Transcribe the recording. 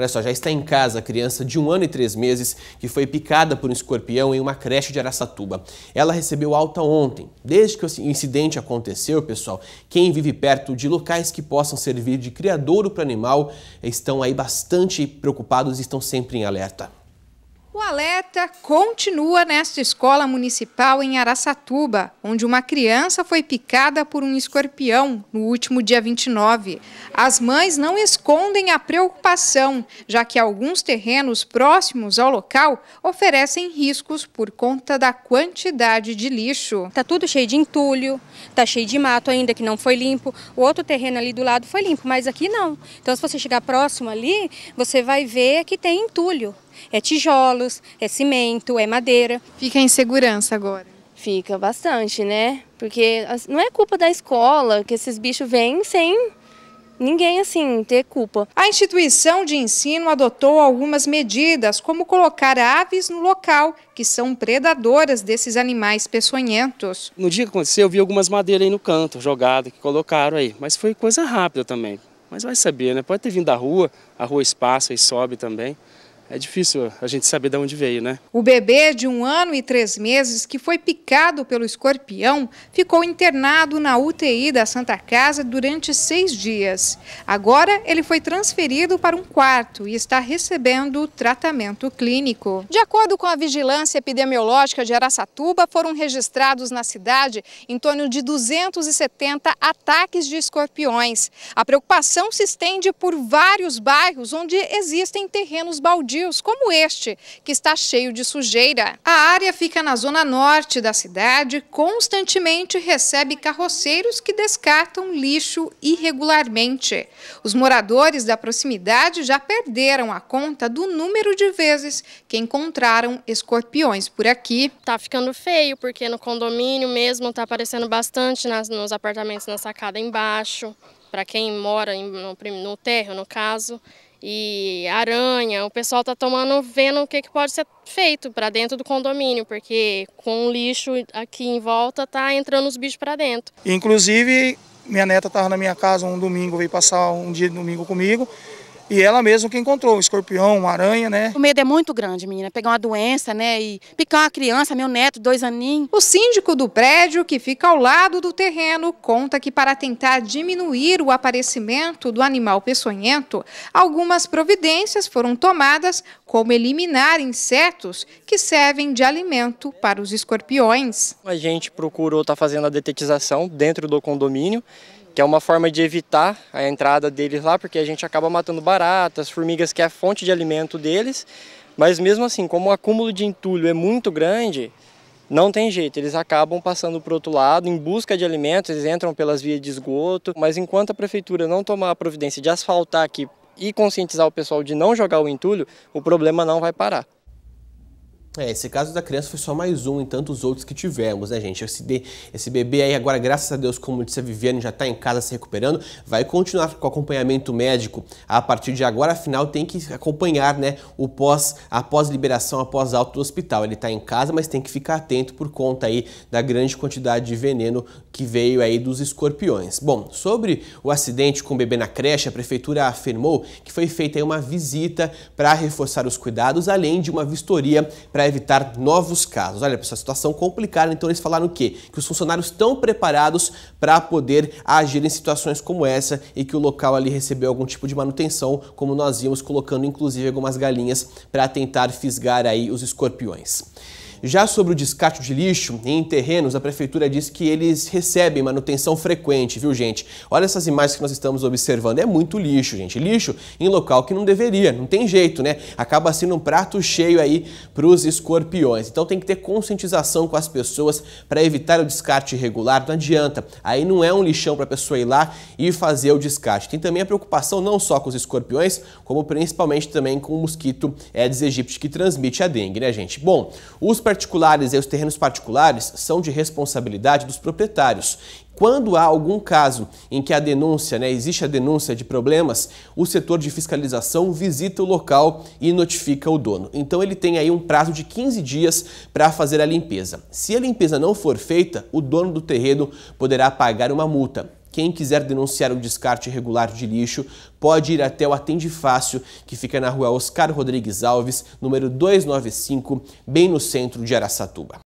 Olha só, já está em casa a criança de um ano e três meses que foi picada por um escorpião em uma creche de Araçatuba. Ela recebeu alta ontem. Desde que o incidente aconteceu, pessoal, quem vive perto de locais que possam servir de criadouro para animal estão aí bastante preocupados e estão sempre em alerta. O alerta continua nesta escola municipal em Araçatuba, onde uma criança foi picada por um escorpião no último dia 29. As mães não escondem a preocupação, já que alguns terrenos próximos ao local oferecem riscos por conta da quantidade de lixo. Está tudo cheio de entulho, está cheio de mato ainda que não foi limpo. O outro terreno ali do lado foi limpo, mas aqui não. Então se você chegar próximo ali, você vai ver que tem entulho. É tijolos, é cimento, é madeira. Fica em segurança agora? Fica bastante, né? Porque não é culpa da escola que esses bichos vêm sem ninguém assim ter culpa. A instituição de ensino adotou algumas medidas, como colocar aves no local, que são predadoras desses animais peçonhentos. No dia que aconteceu, eu vi algumas madeiras aí no canto, jogada, que colocaram aí, mas foi coisa rápida também. Mas vai saber, né? Pode ter vindo da rua, a rua espaça e sobe também é difícil a gente saber de onde veio, né? O bebê de um ano e três meses que foi picado pelo escorpião ficou internado na UTI da Santa Casa durante seis dias. Agora ele foi transferido para um quarto e está recebendo tratamento clínico. De acordo com a vigilância epidemiológica de Aracatuba, foram registrados na cidade em torno de 270 ataques de escorpiões. A preocupação se estende por vários bairros onde existem terrenos baldios como este, que está cheio de sujeira. A área fica na zona norte da cidade e constantemente recebe carroceiros que descartam lixo irregularmente. Os moradores da proximidade já perderam a conta do número de vezes que encontraram escorpiões por aqui. Tá ficando feio, porque no condomínio mesmo tá aparecendo bastante nas, nos apartamentos na sacada embaixo, para quem mora no, no térreo, no caso e aranha. O pessoal está tomando, vendo o que, que pode ser feito para dentro do condomínio, porque com o lixo aqui em volta tá entrando os bichos para dentro. Inclusive, minha neta estava na minha casa um domingo, veio passar um dia de domingo comigo. E ela mesma que encontrou, um escorpião, uma aranha, né? O medo é muito grande, menina. Pegar uma doença, né? E picar uma criança, meu neto, dois aninhos. O síndico do prédio, que fica ao lado do terreno, conta que para tentar diminuir o aparecimento do animal peçonhento, algumas providências foram tomadas, como eliminar insetos que servem de alimento para os escorpiões. A gente procurou estar tá fazendo a detetização dentro do condomínio que é uma forma de evitar a entrada deles lá, porque a gente acaba matando baratas, formigas, que é a fonte de alimento deles. Mas mesmo assim, como o acúmulo de entulho é muito grande, não tem jeito, eles acabam passando para o outro lado em busca de alimentos, eles entram pelas vias de esgoto. Mas enquanto a prefeitura não tomar a providência de asfaltar aqui e conscientizar o pessoal de não jogar o entulho, o problema não vai parar. É, esse caso da criança foi só mais um em tantos outros que tivemos, né, gente? Esse, de, esse bebê aí agora, graças a Deus, como disse a Viviane, já está em casa se recuperando, vai continuar com acompanhamento médico a partir de agora, afinal tem que acompanhar, né, o pós, após liberação, após alto do hospital. Ele está em casa, mas tem que ficar atento por conta aí da grande quantidade de veneno que veio aí dos escorpiões. Bom, sobre o acidente com o bebê na creche, a prefeitura afirmou que foi feita uma visita para reforçar os cuidados, além de uma vistoria para evitar novos casos. Olha, pessoal, situação complicada, então eles falaram o quê? Que os funcionários estão preparados para poder agir em situações como essa e que o local ali recebeu algum tipo de manutenção, como nós íamos colocando inclusive algumas galinhas para tentar fisgar aí os escorpiões. Já sobre o descarte de lixo em terrenos, a prefeitura diz que eles recebem manutenção frequente, viu gente? Olha essas imagens que nós estamos observando, é muito lixo, gente. Lixo em local que não deveria, não tem jeito, né? Acaba sendo um prato cheio aí para os escorpiões. Então tem que ter conscientização com as pessoas para evitar o descarte irregular, não adianta. Aí não é um lixão para a pessoa ir lá e fazer o descarte. Tem também a preocupação não só com os escorpiões, como principalmente também com o mosquito Aedes aegypti que transmite a dengue, né gente? Bom, os particulares e os terrenos particulares são de responsabilidade dos proprietários. Quando há algum caso em que a denúncia, né, existe a denúncia de problemas, o setor de fiscalização visita o local e notifica o dono. Então ele tem aí um prazo de 15 dias para fazer a limpeza. Se a limpeza não for feita, o dono do terreno poderá pagar uma multa. Quem quiser denunciar o descarte irregular de lixo pode ir até o Atende Fácil, que fica na rua Oscar Rodrigues Alves, número 295, bem no centro de Araçatuba.